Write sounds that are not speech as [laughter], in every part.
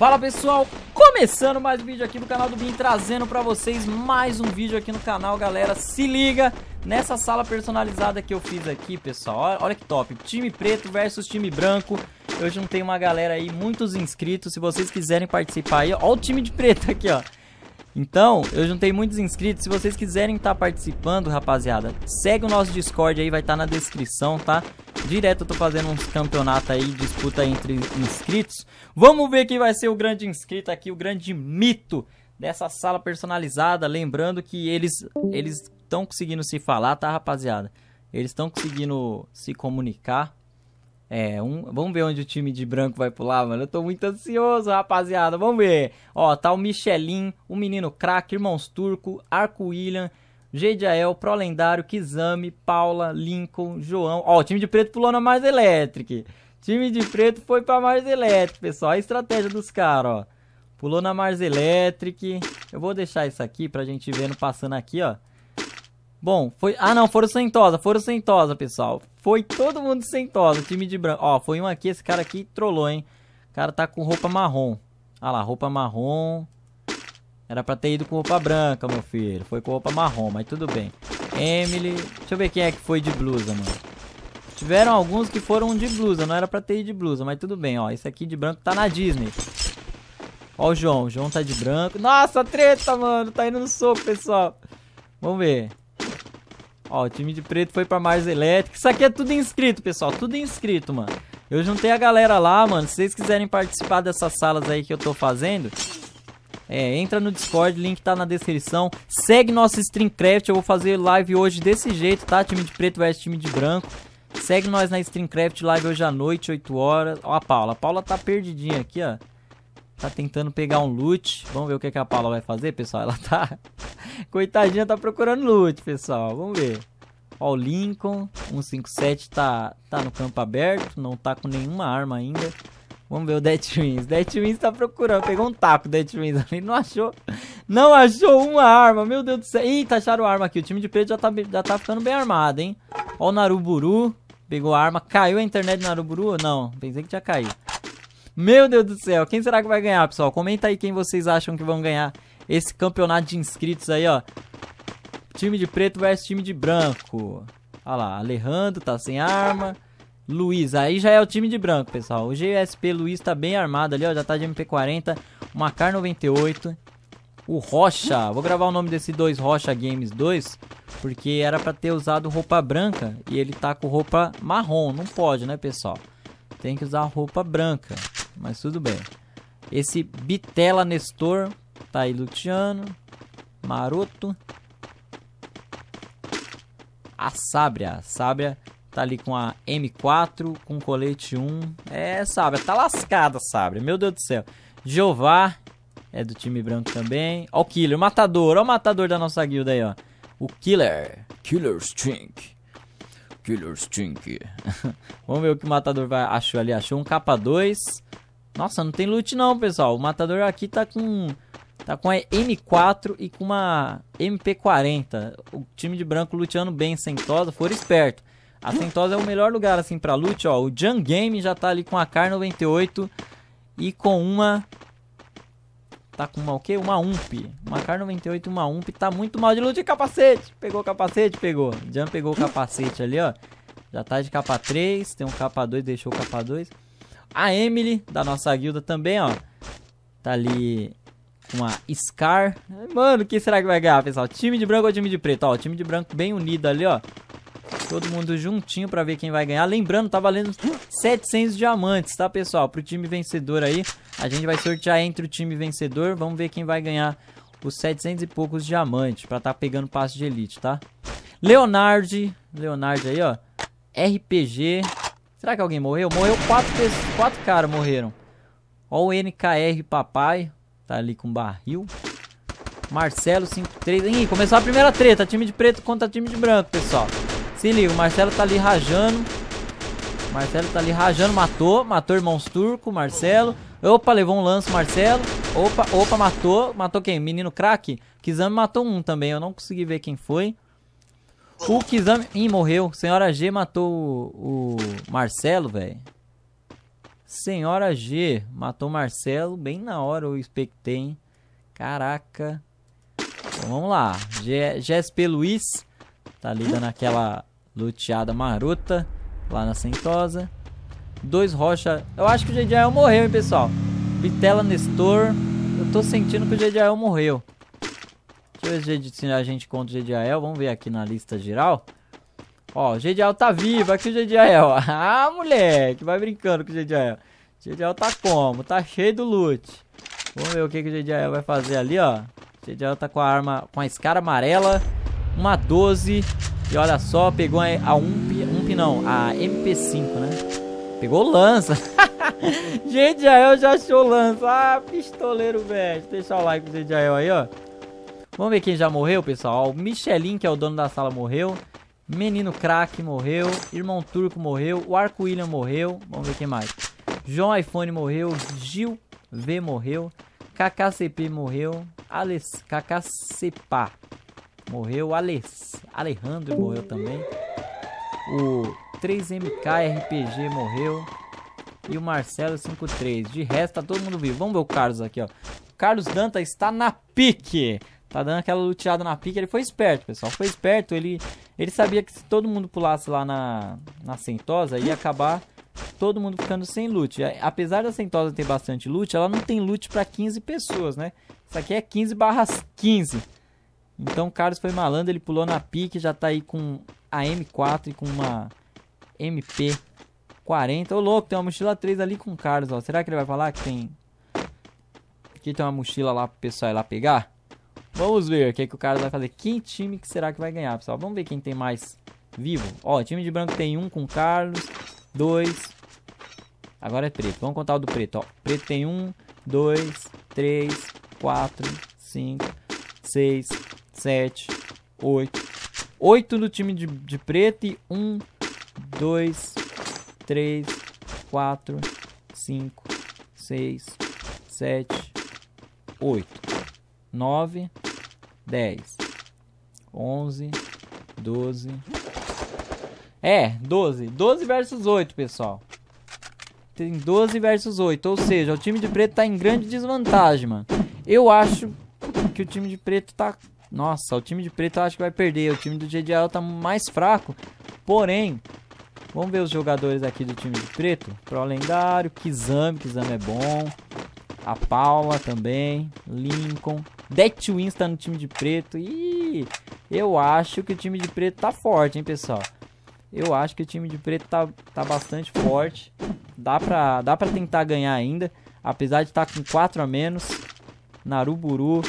Fala pessoal, começando mais um vídeo aqui do canal do Bin, trazendo pra vocês mais um vídeo aqui no canal, galera. Se liga nessa sala personalizada que eu fiz aqui, pessoal. Olha, olha que top, time preto versus time branco. Eu juntei uma galera aí, muitos inscritos. Se vocês quiserem participar aí, ó, ó o time de preto aqui, ó. Então, eu juntei muitos inscritos. Se vocês quiserem estar tá participando, rapaziada, segue o nosso Discord aí, vai estar tá na descrição, tá? Direto eu tô fazendo uns campeonatos aí, disputa entre inscritos. Vamos ver quem vai ser o grande inscrito aqui, o grande mito dessa sala personalizada. Lembrando que eles eles estão conseguindo se falar, tá, rapaziada? Eles estão conseguindo se comunicar. É, um, vamos ver onde o time de branco vai pular, mano. Eu tô muito ansioso, rapaziada. Vamos ver. Ó, tá o Michelin, o menino craque, irmãos turco, Arco William, Gediael, Pro Lendário, Kizami, Paula, Lincoln, João. Ó, o time de preto pulou na mais elétric Time de preto foi pra mais elétrica, pessoal. A estratégia dos caras, ó. Pulou na Mars Electric. Eu vou deixar isso aqui pra gente vendo passando aqui, ó. Bom, foi... Ah, não, foram sentosa, foram sentosa, pessoal. Foi todo mundo sentosa, time de branco. Ó, foi um aqui, esse cara aqui trollou, hein. O cara tá com roupa marrom. Ah lá, roupa marrom. Era pra ter ido com roupa branca, meu filho. Foi com roupa marrom, mas tudo bem. Emily... Deixa eu ver quem é que foi de blusa, mano. Tiveram alguns que foram de blusa, não era pra ter ido de blusa, mas tudo bem, ó. Esse aqui de branco tá na Disney. Ó o João, o João tá de branco. Nossa, treta, mano, tá indo no soco, pessoal. Vamos ver. Ó, o time de preto foi pra mais elétrica. Isso aqui é tudo inscrito, pessoal. Tudo inscrito, mano. Eu juntei a galera lá, mano. Se vocês quiserem participar dessas salas aí que eu tô fazendo... É, entra no Discord, link tá na descrição. Segue nosso Streamcraft, eu vou fazer live hoje desse jeito, tá? Time de preto versus time de branco. Segue nós na Streamcraft live hoje à noite, 8 horas. Ó a Paula, a Paula tá perdidinha aqui, ó. Tá tentando pegar um loot. Vamos ver o que, é que a Paula vai fazer, pessoal. Ela tá... [laughs] Coitadinha, tá procurando loot, pessoal. Vamos ver. Ó, o Lincoln 157 tá, tá no campo aberto. Não tá com nenhuma arma ainda. Vamos ver o Death Deathwings tá procurando. Pegou um taco, Deathwings [laughs] ali. Não achou. Não achou uma arma. Meu Deus do céu. Eita, tá acharam arma aqui. O time de preto já tá, já tá ficando bem armado, hein? Ó o Naruburu. Pegou a arma. Caiu a internet do Naruburu? Não. Pensei que tinha caído. Meu Deus do céu, quem será que vai ganhar, pessoal? Comenta aí quem vocês acham que vão ganhar esse campeonato de inscritos aí, ó. Time de preto versus time de branco. Olha lá, Alejandro tá sem arma. Luiz, aí já é o time de branco, pessoal. O GSP Luiz tá bem armado ali, ó. Já tá de MP40, uma Car 98. O Rocha, vou gravar o nome desse dois Rocha Games 2, porque era para ter usado roupa branca e ele tá com roupa marrom. Não pode, né, pessoal? Tem que usar roupa branca mas tudo bem. Esse Bitela Nestor tá aí luteando. Maroto. A Sábria. A tá ali com a M4, com colete 1. É, Sábria, tá lascada, Sábria. Meu Deus do céu. Jeová é do time branco também. Ó o Killer, o matador. Ó o matador da nossa guilda aí, ó. O Killer. Killer Stink. Killer Stink. [laughs] Vamos ver o que o matador vai achou ali. Achou um capa 2. Nossa, não tem loot não, pessoal. O matador aqui tá com... Tá com a M4 e com uma MP40. O time de branco luteando bem Sentosa, foram esperto. A Sentosa é o melhor lugar assim para loot, ó. O Jung Game já tá ali com a K98 e com uma tá com uma o quê? Uma UMP. Uma K98 uma UMP. Tá muito mal de loot. Capacete! Pegou o capacete? Pegou. Jan pegou o capacete ali, ó. Já tá de capa 3. Tem um capa 2, deixou o capa 2. A Emily, da nossa guilda também, ó. Tá ali uma Scar. Mano, o que será que vai ganhar, pessoal? Time de branco ou time de preto? Ó, time de branco bem unido ali, ó. Todo mundo juntinho pra ver quem vai ganhar. Lembrando, tá valendo 700 diamantes, tá, pessoal? Pro time vencedor aí. A gente vai sortear entre o time vencedor. Vamos ver quem vai ganhar os 700 e poucos diamantes pra tá pegando passe de elite, tá? Leonardo, Leonardo aí, ó. RPG, Será que alguém morreu? Morreu quatro, quatro caras morreram. Ó o NKR papai. Tá ali com barril. Marcelo 5-3. Ih, começou a primeira treta. Time de preto contra time de branco, pessoal. Se liga, o Marcelo tá ali rajando. Marcelo tá ali rajando, matou. Matou irmãos turco, Marcelo. Opa, levou um lance, Marcelo. Opa, opa, matou. Matou quem? Menino craque? Kizami matou um também. Eu não consegui ver quem foi. O Kizami... Ih, morreu. Senhora G matou o, Marcelo, velho. Senhora G matou o Marcelo bem na hora, eu expectei, hein? Caraca. Então, vamos lá. GSP Luiz tá ali dando aquela luteada marota lá na Sentosa. Dois Rocha. Eu acho que o Jediel morreu, hein, pessoal. Vitela Nestor. Eu tô sentindo que o Jediel morreu. Deixa eu ver se a gente conta o Gediael. Vamos ver aqui na lista geral. Ó, o Gediael tá vivo. Aqui o Gediael. Ah, moleque. Vai brincando com o Gediael. O Gediael tá como? Tá cheio do loot. Vamos ver o que, que o Gediael vai fazer ali, ó. O Gediael tá com a arma, com a escara amarela. Uma 12. E olha só, pegou a, a ump, ump não, a MP5, né? Pegou lança. Gediael já achou lança. Ah, pistoleiro, velho. Deixa o like pro Gediael aí, ó. Vamos ver quem já morreu, pessoal. O Michelin, que é o dono da sala, morreu. Menino Crack morreu. Irmão Turco morreu. O Arco William morreu. Vamos ver quem mais. João iPhone morreu. Gil V morreu. KKCP morreu. Alex. KKCPA morreu. Alex. Alejandro morreu também. O 3MK RPG morreu. E o Marcelo 53. De resto, tá todo mundo vivo. Vamos ver o Carlos aqui, ó. Carlos Danta está na pique. Tá dando aquela luteada na pique Ele foi esperto, pessoal. Foi esperto. Ele, ele sabia que se todo mundo pulasse lá na, na sentosa, ia acabar todo mundo ficando sem loot. Apesar da sentosa ter bastante loot, ela não tem loot para 15 pessoas, né? Isso aqui é 15 barras 15. Então o Carlos foi malandro. Ele pulou na pique. Já tá aí com a M4 e com uma MP 40. Ô, louco, tem uma mochila 3 ali com o Carlos, ó. Será que ele vai falar que tem... Que tem uma mochila lá pro pessoal ir lá pegar? Vamos ver o que, é que o cara vai fazer. Que time que será que vai ganhar, pessoal? Vamos ver quem tem mais vivo. Ó, time de branco tem um com Carlos. Dois. Agora é preto. Vamos contar o do preto, ó. Preto tem um, dois, três, quatro, cinco, seis, sete, oito. Oito no time de, de preto e um, dois, três, quatro, cinco, seis, sete, oito. nove. 10, 11, 12. É, 12. 12 versus 8, pessoal. Tem 12 versus 8. Ou seja, o time de preto tá em grande desvantagem, mano. Eu acho que o time de preto tá. Nossa, o time de preto eu acho que vai perder. O time do GDL tá mais fraco. Porém, vamos ver os jogadores aqui do time de preto. Pro lendário, Kizami, Kizami é bom. A Paula também. Lincoln. Det Wins tá no time de preto. E eu acho que o time de preto tá forte, hein, pessoal. Eu acho que o time de preto tá, tá bastante forte. Dá pra, dá pra tentar ganhar ainda. Apesar de estar tá com 4 a menos. Naruburu.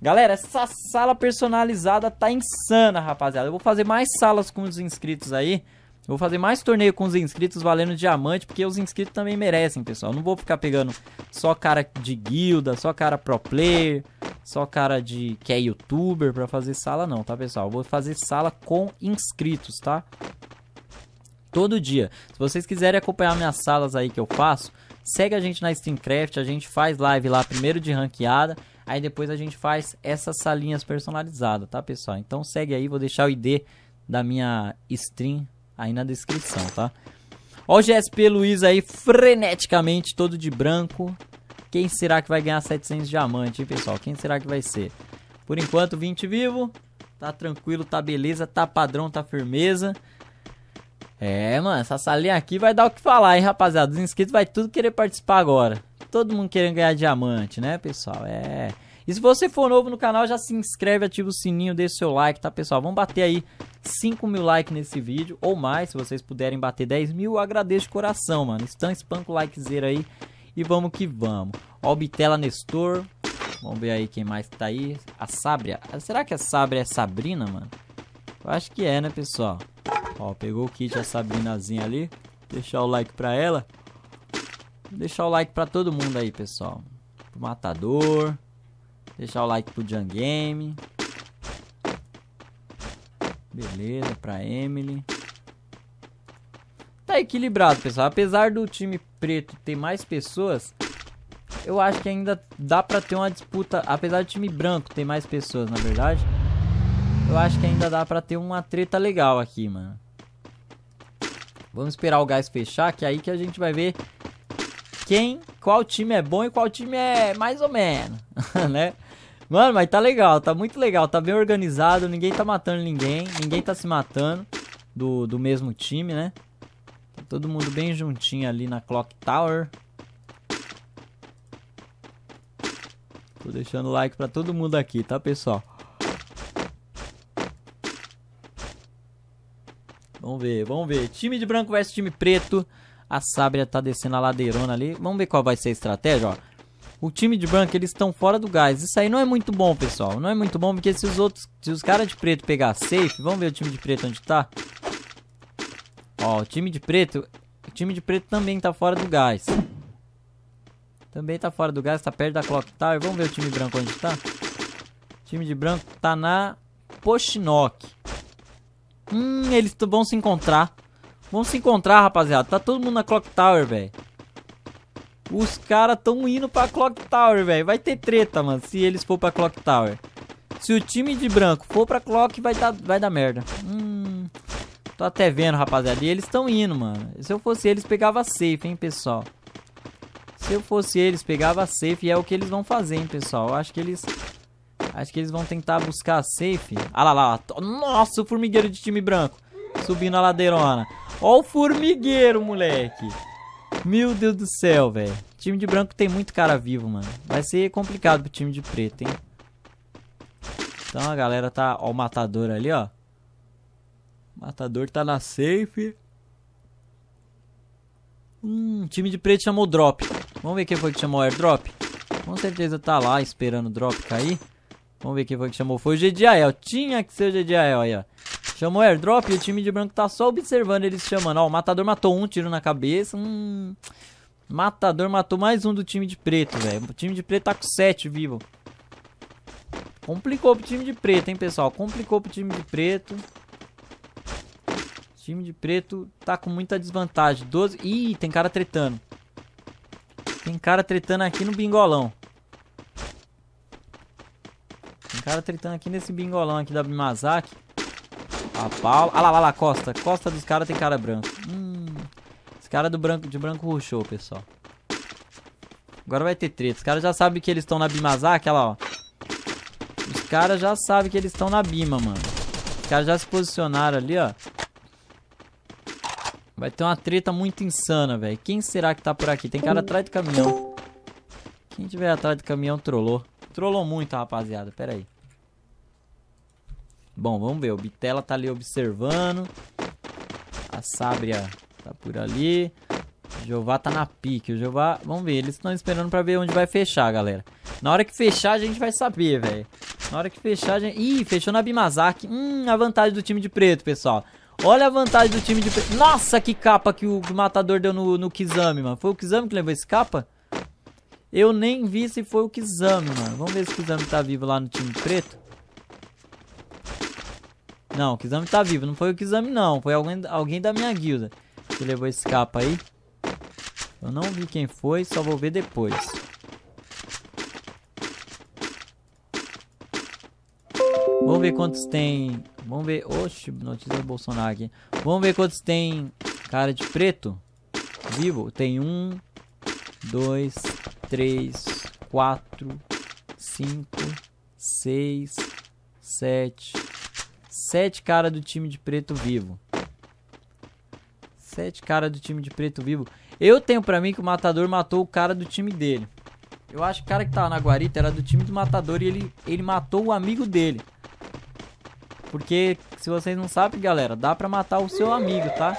Galera, essa sala personalizada tá insana, rapaziada. Eu vou fazer mais salas com os inscritos aí. Eu vou fazer mais torneio com os inscritos valendo diamante, porque os inscritos também merecem, pessoal. Eu não vou ficar pegando só cara de guilda, só cara pro player, só cara de que é youtuber para fazer sala não, tá, pessoal? Eu vou fazer sala com inscritos, tá? Todo dia. Se vocês quiserem acompanhar minhas salas aí que eu faço, segue a gente na Steamcraft, a gente faz live lá primeiro de ranqueada, aí depois a gente faz essas salinhas personalizadas, tá pessoal? Então segue aí, vou deixar o ID da minha stream aí na descrição, tá? Ó o GSP Luiz aí freneticamente, todo de branco. Quem será que vai ganhar 700 diamantes, hein, pessoal? Quem será que vai ser? Por enquanto, 20 vivo. Tá tranquilo, tá beleza, tá padrão, tá firmeza. É, mano, essa salinha aqui vai dar o que falar, hein, rapaziada. Os inscritos vai tudo querer participar agora. Todo mundo querendo ganhar diamante, né, pessoal? É. E se você for novo no canal, já se inscreve, ativa o sininho, deixa o seu like, tá, pessoal? Vamos bater aí 5 mil likes nesse vídeo, ou mais, se vocês puderem bater 10 mil, eu agradeço de coração, mano. estão espanca o aí e vamos que vamos. Ó, o Bitela Nestor, vamos ver aí quem mais tá aí. A Sabria, será que a Sabria é Sabrina, mano? Eu acho que é, né, pessoal? Ó, pegou o kit a Sabrinazinha ali, deixar o like pra ela. Deixar o like pra todo mundo aí, pessoal. Pro Matador, deixar o like pro Jungame. Game. Beleza, pra Emily. Tá equilibrado, pessoal. Apesar do time preto ter mais pessoas, eu acho que ainda dá pra ter uma disputa. Apesar do time branco ter mais pessoas, na verdade, eu acho que ainda dá pra ter uma treta legal aqui, mano. Vamos esperar o gás fechar, que é aí que a gente vai ver quem, qual time é bom e qual time é mais ou menos, [laughs] né? Mano, mas tá legal, tá muito legal, tá bem organizado, ninguém tá matando ninguém, ninguém tá se matando do, do mesmo time, né? Tá todo mundo bem juntinho ali na Clock Tower. Tô deixando like pra todo mundo aqui, tá, pessoal? Vamos ver, vamos ver. Time de branco versus time preto. A Sábria tá descendo a ladeirona ali. Vamos ver qual vai ser a estratégia, ó o time de branco, eles estão fora do gás. Isso aí não é muito bom, pessoal. Não é muito bom, porque se os outros, se os caras de preto pegar safe, vamos ver o time de preto onde tá. Ó, o time de preto, o time de preto também tá fora do gás. Também tá fora do gás, tá perto da clock tower. Vamos ver o time branco onde tá. O time de branco tá na Pochinok. Hum, eles vão se encontrar. Vão se encontrar, rapaziada. Tá todo mundo na clock tower, velho. Os caras tão indo pra Clock Tower, velho. Vai ter treta, mano, se eles for pra Clock Tower. Se o time de branco for pra Clock, vai dar, vai dar merda. Hum, tô até vendo, rapaziada. E eles estão indo, mano. Se eu fosse eles, pegava safe, hein, pessoal. Se eu fosse eles, pegava safe. E é o que eles vão fazer, hein, pessoal. Eu acho que eles... Acho que eles vão tentar buscar safe. Ah lá, lá, lá. Nossa, o formigueiro de time branco. Subindo a ladeirona. Ó o formigueiro, moleque. Meu Deus do céu, velho. Time de branco tem muito cara vivo, mano. Vai ser complicado pro time de preto, hein? Então a galera tá... Ó o matador ali, ó. O matador tá na safe. Hum, time de preto chamou drop. Vamos ver quem foi que chamou airdrop. Com certeza tá lá esperando o drop cair. Vamos ver quem foi que chamou. Foi o GDAL. Tinha que ser o GDAL aí, ó. Chamou airdrop e o time de branco tá só observando eles chamando. Ó, o matador matou um, tiro na cabeça. Hum. Matador matou mais um do time de preto, velho. O time de preto tá com sete vivo. Complicou pro time de preto, hein, pessoal. Complicou pro time de preto. O time de preto tá com muita desvantagem. 12. Ih, tem cara tretando. Tem cara tretando aqui no bingolão. Tem cara tretando aqui nesse bingolão aqui da Bimazaki. A Paula. Ah lá, lá, lá, Costa. Costa dos caras tem cara branco. Hum. Esse cara é do branco, de branco ruxou, pessoal. Agora vai ter treta. Os caras já sabem que eles estão na Bimazak, olha lá, ó. Os caras já sabem que eles estão na Bima, mano. Os caras já se posicionaram ali, ó. Vai ter uma treta muito insana, velho. Quem será que tá por aqui? Tem cara atrás do caminhão. Quem tiver atrás do caminhão trollou. Trollou muito, rapaziada. Pera aí. Bom, vamos ver. O Bitela tá ali observando. A Sabria tá por ali. O Jeová tá na pique. O Jeová... Vamos ver. Eles estão esperando pra ver onde vai fechar, galera. Na hora que fechar, a gente vai saber, velho. Na hora que fechar, a gente... Ih, fechou na Bimazaki. Hum, a vantagem do time de preto, pessoal. Olha a vantagem do time de preto. Nossa, que capa que o matador deu no, no Kizami, mano. Foi o Kizami que levou esse capa? Eu nem vi se foi o Kizami, mano. Vamos ver se o Kizami tá vivo lá no time preto. Não, o Kizami tá vivo. Não foi o Kizami, não. Foi alguém, alguém da minha guilda que levou esse capa aí. Eu não vi quem foi, só vou ver depois. Vamos ver quantos tem... Vamos ver... Oxe, notícia do Bolsonaro aqui. Vamos ver quantos tem cara de preto vivo. Tem um, dois, três, quatro, cinco, seis, sete, Sete cara do time de preto vivo. Sete cara do time de preto vivo. Eu tenho pra mim que o Matador matou o cara do time dele. Eu acho que o cara que tava tá na guarita era do time do Matador e ele, ele matou o amigo dele. Porque, se vocês não sabem, galera, dá pra matar o seu amigo, tá?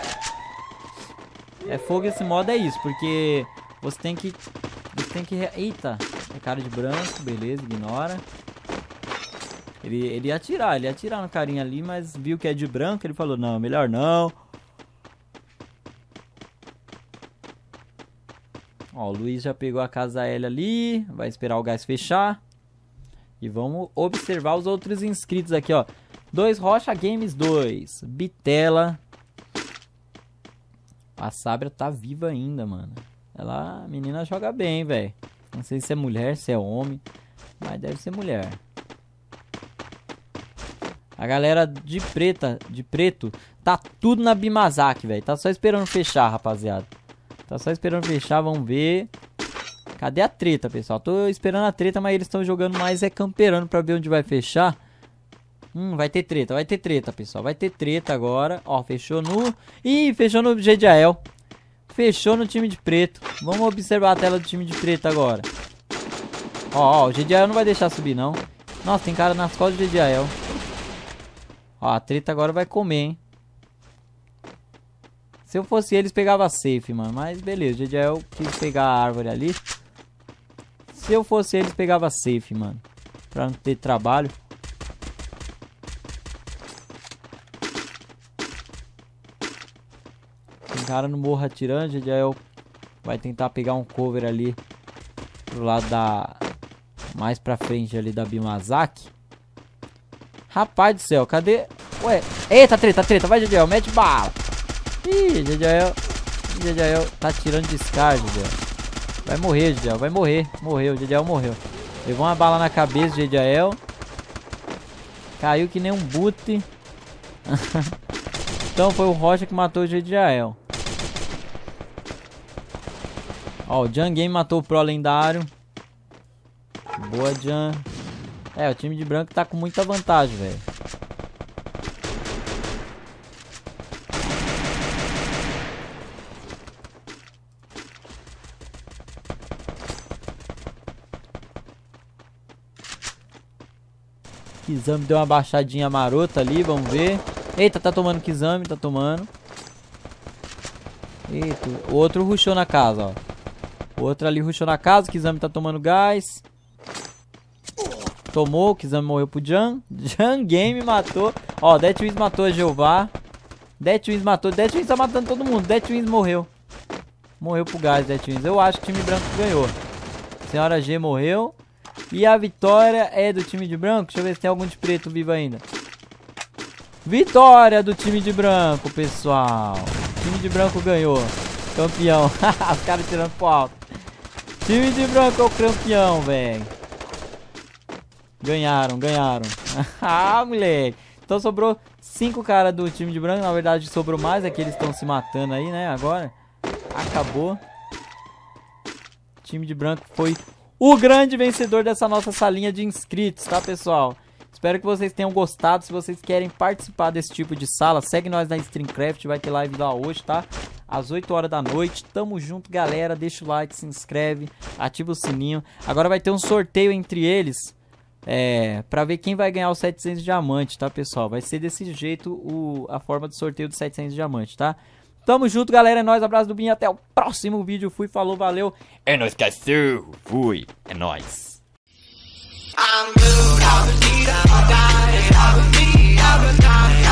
É fogo esse modo, é isso. Porque você tem que... Você tem que... Eita! É cara de branco, beleza, ignora. Ele, ele ia atirar, ele ia atirar no carinha ali, mas viu que é de branco, ele falou, não, melhor não. Ó, o Luiz já pegou a casa L ali, vai esperar o gás fechar. E vamos observar os outros inscritos aqui, ó. 2 Rocha Games 2, Bitela. A Sabra tá viva ainda, mano. Ela, a menina joga bem, velho. Não sei se é mulher, se é homem, mas deve ser mulher. A galera de preta, de preto, tá tudo na Bimazak, velho. Tá só esperando fechar, rapaziada. Tá só esperando fechar, vamos ver. Cadê a treta, pessoal? Tô esperando a treta, mas eles estão jogando mais é camperando pra ver onde vai fechar. Hum, vai ter treta, vai ter treta, pessoal. Vai ter treta agora. Ó, fechou no... Ih, fechou no Gediael. Fechou no time de preto. Vamos observar a tela do time de preto agora. Ó, ó, o Gediael não vai deixar subir, não. Nossa, tem cara nas costas do Gediael. Ó, a treta agora vai comer, hein? Se eu fosse eles, pegava safe, mano. Mas beleza, já eu quis pegar a árvore ali. Se eu fosse eles, pegava safe, mano. Pra não ter trabalho. Se o cara não morra atirando, já eu vai tentar pegar um cover ali. Pro lado da... Mais pra frente ali da Bimazaki. Rapaz do céu, cadê? Ué, eita treta, treta, vai Jadiel, mete bala. Ih, Jadiel, Jadiel tá tirando descarga, Jadiel. Vai morrer, Jadiel, vai morrer. Morreu, Jadiel morreu. Levou uma bala na cabeça, Jadiel. Caiu que nem um boot. [laughs] então foi o Rocha que matou o Jadiel. Ó, o Jan Game matou o Pro lendário. Boa, Jan. É, o time de branco tá com muita vantagem, velho. Kizami deu uma baixadinha marota ali, vamos ver. Eita, tá tomando Kizami, tá tomando. Eita, o outro rushou na casa, ó. O outro ali rushou na casa, Kizami tá tomando gás. Tomou, Kizami morreu pro Jan. [laughs] Jan Game matou. Ó, Death matou a Jeová. Death matou. Death tá matando todo mundo. Death morreu. Morreu pro gás, Death Eu acho que o time branco ganhou. Senhora G morreu. E a vitória é do time de branco. Deixa eu ver se tem algum de preto vivo ainda. Vitória do time de branco, pessoal. O time de branco ganhou. Campeão. [laughs] Os caras tirando pro alto. Time de branco é o campeão, velho. Ganharam, ganharam. [laughs] ah, moleque. Então sobrou cinco caras do time de branco. Na verdade, sobrou mais. É que eles estão se matando aí, né? Agora. Acabou. O time de branco foi o grande vencedor dessa nossa salinha de inscritos, tá, pessoal? Espero que vocês tenham gostado. Se vocês querem participar desse tipo de sala, segue nós na Streamcraft. Vai ter live lá hoje, tá? às 8 horas da noite. Tamo junto, galera. Deixa o like, se inscreve, ativa o sininho. Agora vai ter um sorteio entre eles é, para ver quem vai ganhar os 700 diamantes, tá, pessoal? Vai ser desse jeito o, a forma do sorteio dos 700 diamantes, tá? Tamo junto, galera. É nóis. Abraço do Binho. Até o próximo vídeo. Fui, falou, valeu. É nóis, caceu. Fui. É nóis. I'm good, I